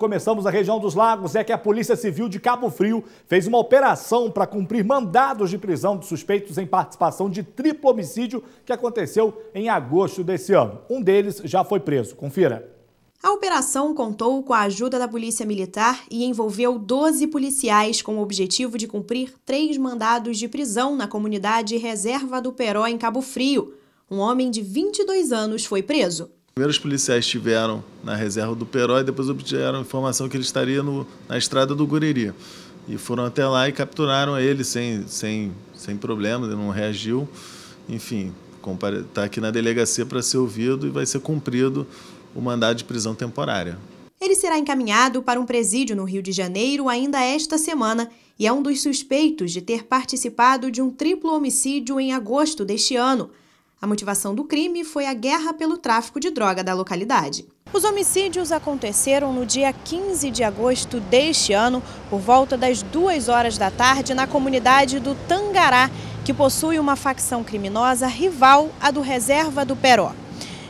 Começamos a região dos lagos, é que a Polícia Civil de Cabo Frio fez uma operação para cumprir mandados de prisão de suspeitos em participação de triplo homicídio que aconteceu em agosto desse ano. Um deles já foi preso. Confira. A operação contou com a ajuda da Polícia Militar e envolveu 12 policiais com o objetivo de cumprir três mandados de prisão na comunidade Reserva do Peró, em Cabo Frio. Um homem de 22 anos foi preso. Primeiro os policiais estiveram na reserva do e depois obtiveram informação que ele estaria no, na estrada do Guriri. E foram até lá e capturaram ele sem, sem, sem problema, ele não reagiu. Enfim, está aqui na delegacia para ser ouvido e vai ser cumprido o mandado de prisão temporária. Ele será encaminhado para um presídio no Rio de Janeiro ainda esta semana e é um dos suspeitos de ter participado de um triplo homicídio em agosto deste ano. A motivação do crime foi a guerra pelo tráfico de droga da localidade. Os homicídios aconteceram no dia 15 de agosto deste ano, por volta das 2 horas da tarde, na comunidade do Tangará, que possui uma facção criminosa rival à do Reserva do Peró.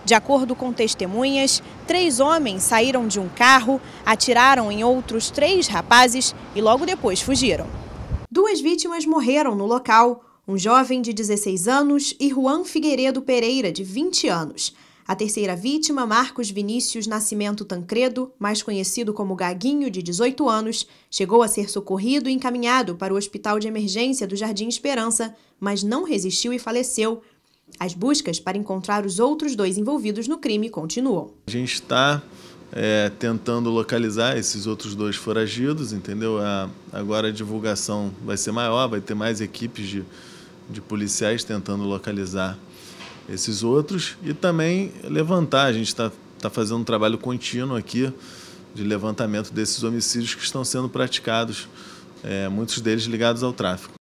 De acordo com testemunhas, três homens saíram de um carro, atiraram em outros três rapazes e logo depois fugiram. Duas vítimas morreram no local um jovem de 16 anos, e Juan Figueiredo Pereira, de 20 anos. A terceira vítima, Marcos Vinícius Nascimento Tancredo, mais conhecido como Gaguinho, de 18 anos, chegou a ser socorrido e encaminhado para o Hospital de Emergência do Jardim Esperança, mas não resistiu e faleceu. As buscas para encontrar os outros dois envolvidos no crime continuam. A gente está é, tentando localizar esses outros dois foragidos, entendeu? A, agora a divulgação vai ser maior, vai ter mais equipes de de policiais tentando localizar esses outros e também levantar. A gente está tá fazendo um trabalho contínuo aqui de levantamento desses homicídios que estão sendo praticados, é, muitos deles ligados ao tráfico.